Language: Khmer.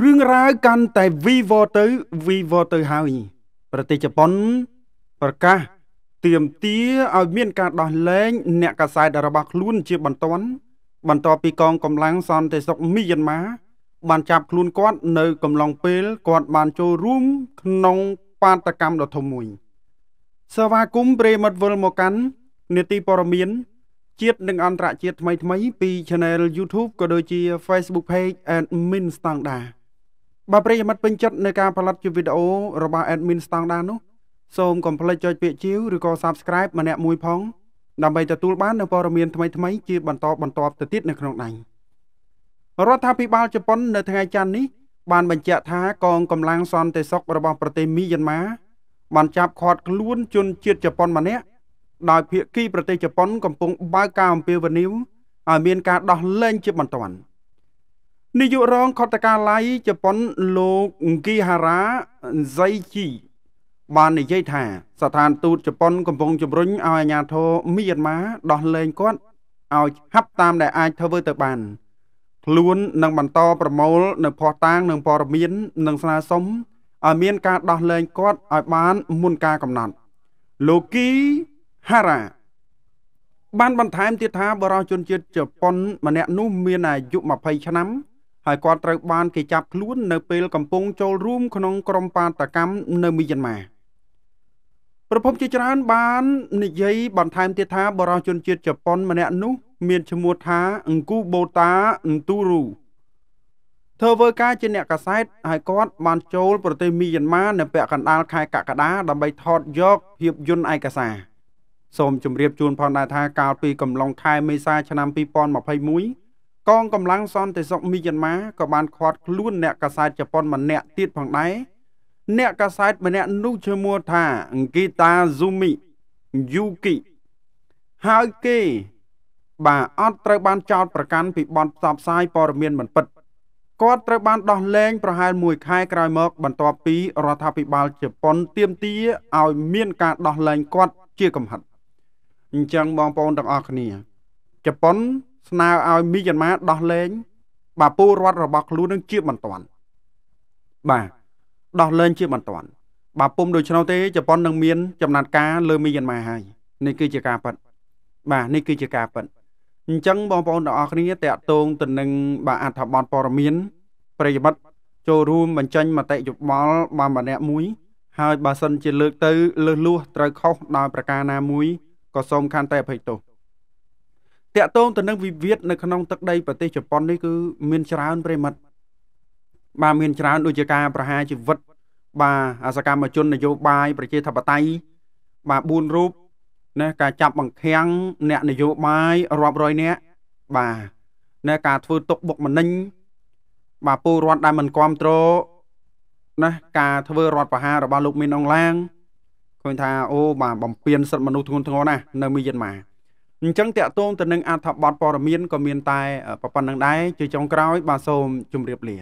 រឿងរ៉ាវកាន់តែវីវទៅវីវទៅហើយប្រទេសជប៉ុន ប្រកាសទៀមទាឲ្យមានការដោះលែងអ្នកកសែតរបស់ខ្លួនជាបន្ទាន់បន្ទាប់ពីកងកម្លាំងសន្តិសុខមីយ៉ាន់ម៉ាបានចាប់ខ្លួនគាត់នៅកំឡុងពេលគាត់បានចូលរួមក្នុងបាតកម្មដ៏ធំមួយសវាគមព្រេមិតវលមកកាន់នេតិព័រមៀនជាតិនិងអន្តរជាតិថ្មីថ្មីពី Channel YouTube ក៏ដូចជា Facebook Page Admin Standard បើប្រិយមិត្តពេញចិត្តនៅការផលិតជាវីដេអូរបស់ Admin Standard នោះសូមកុំភ្លេចចុចពាក្យជាវឬក៏ Subscribe ម្នាក់មួយផងដើម្បីទទួលបាននូវព័ត៌មានថ្មីថ្មីជាបន្តបន្ទាប់ទៅទៀតនៅក្នុងដៃរដ្ឋាភិបាលជប៉ុន នៅថ្ងៃច័ន្ទនេះបានបញ្ជាក់ថាកងកម្លាំងសន្តិសុខរបស់ប្រទេសមីយ៉ាន់ម៉ាបានចាប់ឃាត់ខ្លួនជនជាតិជប៉ុនម្នាក់ដោយភាគីប្រទេសជប៉ុនកំពុងបើកការអំពាវនាវឲ្យមានការដោះលែងជាបន្ទាន់នាយករងខុទ្ទកាល័យជប៉ុនលោកគីហារ៉ាសៃជីបាននិយាយថា ស្ថានទូតជប៉ុនកំពុងជំរុញឲ្យអាជ្ញាធរមីយ៉ាន់ម៉ាដោះលែងគាត់ឲ្យហាប់តាមដែលអាចធ្វើទៅបានខ្លួននឹងបន្តប្រមូល នៅភ័ស្តុតាង និងព័ត៌មាននិងស្នើសុំឲ្យមានការដោះលែងគាត់ឲ្យបានមុនការកំណត់លោកគីហារ៉ាបានបន្ថែមទៀតថាបរិជនជាតិជប៉ុន ម្នាក់នោះមានអាយុ20ឆ្នាំហើយគាត់ត្រូវបានគេចាប់ខ្លួន នៅពេលកំពុងចូលរួមក្នុងក្រុមបាតកម្មនៅមីយ៉ាន់ម៉ាប្រពន្ធជាច្រើនបាននិយាយបន្ថែមទៀតថាបរិជនជាតិជប៉ុន ម្នាក់នោះមានឈ្មោះថា អង្គូបូតាអង្គូរូធ្វើធ្វើការជាអ្នកកាសែតហើយគាត់បាន ចូលប្រទេសមីយ៉ាន់ម៉ានៅ ពាក់កណ្ដាលខែកក្កដាដើម្បីថតយកភាពយន្តឯកសារ។សូមជម្រាបជូនផងដែរថាកាលពីកំឡុងខែមេសាឆ្នាំ2021កងកម្លាំងសន្តិសុខមីយ៉ាន់ម៉ាក៏បានឃាត់ខ្លួន អ្នកកាសែតជប៉ុនម្នាក់ទៀតផងដែរអ្នកកាសែតម្នាក់នោះឈ្មោះថាអង្គីតាហ្ស៊ូមីយូគីហើយគេបាទអត់ត្រូវបានចោទប្រកាន់ពីបទផ្សព្វផ្សាយព័ត៌មានមិនពិតគាត់ត្រូវបានដោះលែងប្រហែល1ខែក្រោយមកបន្ទាប់ពីរដ្ឋាភិបាលជប៉ុនទាមទារឲ្យមានការដោះលែងគាត់ជាកំហិតអញ្ចឹងបងប្អូនទាំងអស់គ្នាជប៉ុនស្នើឲ្យមីយ៉ាន់ម៉ាដោះលែងបាពលរដ្ឋរបស់ខ្លួននឹងជាបន្ទាន់បាទដោះលែងជាបន្ទាន់បើពុំដូច្នោះទេជប៉ុននឹងមានចំណាត់ការលើមីយ៉ាន់ម៉ាហើយនេះគឺជាការប៉ັດបាទនេះគឺជាការប៉ັດអញ្ចឹងបងប្អូនទាំងអស់គ្នាតកតងទៅនឹងបាទអត្ថបទព័ត៌មានប្រិយមិត្តចូលរួមបញ្ចេញមតិយោបល់បានម្នាក់មួយហើយបើសិនជាលើកទៅ លើសលួសត្រូវខុសដោយប្រការណាមួយក៏សូមខានតែអភ័យទោសតាក់ទងទៅនឹងវិវាទនៅក្នុងទឹកដី ប្រទេសជប៉ុននេះគឺមានច្រើនប្រិមិត្តបាទមានច្រើនដូចជាការប្រហារជីវិតបាទអសកម្មជននយោបាយ ប្រជាធិបតេយ្យបាទ4រូបណាការចាប់បង្ខាំងអ្នកនយោបាយរាប់រយនាក់បាទណាការធ្វើទុកបុកម្នេញបាទពលរដ្ឋដែលមិនគ្រប់គ្រងណាការធ្វើរដ្ឋប្រហាររបស់លោកមីនអងឡាងឃើញថាអូបាទបំពេញសិទ្ធិមនុស្សធ្ងន់ធ្ងរណាស់នៅមីយ៉ាន់ម៉ាអញ្ចឹងតាក់ទងទៅនឹងអត្ថបទព័ត៌មានក៏មានតែប៉ុណ្្នឹងដែរជាចុងក្រោយ បាទសូមជម្រាបលា